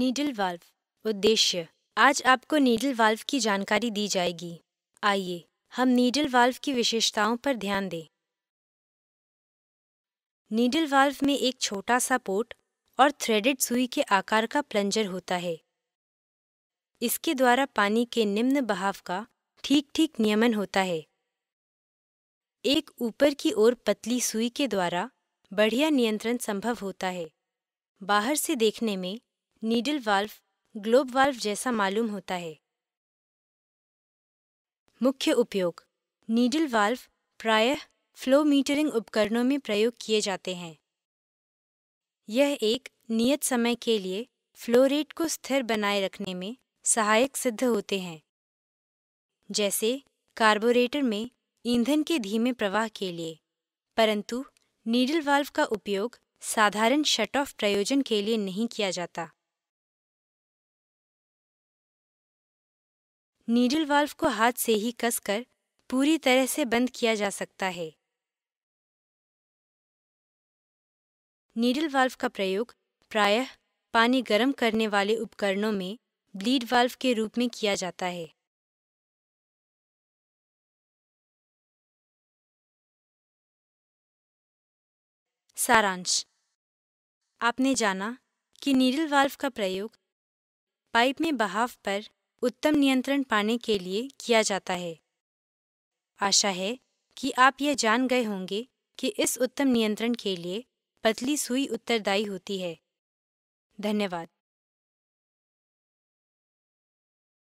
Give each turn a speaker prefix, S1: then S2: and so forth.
S1: needle valve उद्देश्य आज आपको नीडल वाल्व की जानकारी दी जाएगी आइए हम नीडल वाल्व की विशेषताओं पर ध्यान दें नीडल वाल्व में एक छोटा सा पोर्ट और थ्रेडेड सुई के आकार का प्लंजर होता है इसके द्वारा पानी के निम्न बहाव का ठीक ठीक नियमन होता है एक ऊपर की ओर पतली सुई के द्वारा बढ़िया नियंत्रण संभव होता है बाहर से देखने में नीडल वाल्व ग्लोब वाल्व जैसा मालूम होता है मुख्य उपयोग नीडल वाल्व प्रायः फ्लो मीटरिंग उपकरणों में प्रयोग किए जाते हैं यह एक नियत समय के लिए फ्लो रेट को स्थिर बनाए रखने में सहायक सिद्ध होते हैं जैसे कार्बोरेटर में ईंधन के धीमे प्रवाह के लिए परंतु नीडल वाल्व का उपयोग साधारण शट ऑफ प्रयोजन के लिए नहीं किया जाता नीडल वाल्व को हाथ से ही कसकर पूरी तरह से बंद किया जा सकता है नीडल वाल्व का प्रयोग प्रायः पानी गर्म करने वाले उपकरणों में ब्लीड वाल्व के रूप में किया जाता है सारांश आपने जाना कि नीडल वाल्व का प्रयोग पाइप में बहाव पर उत्तम नियंत्रण पाने के लिए किया जाता है आशा है कि आप यह जान गए होंगे कि इस उत्तम नियंत्रण के लिए पतली सुई उत्तरदायी होती है
S2: धन्यवाद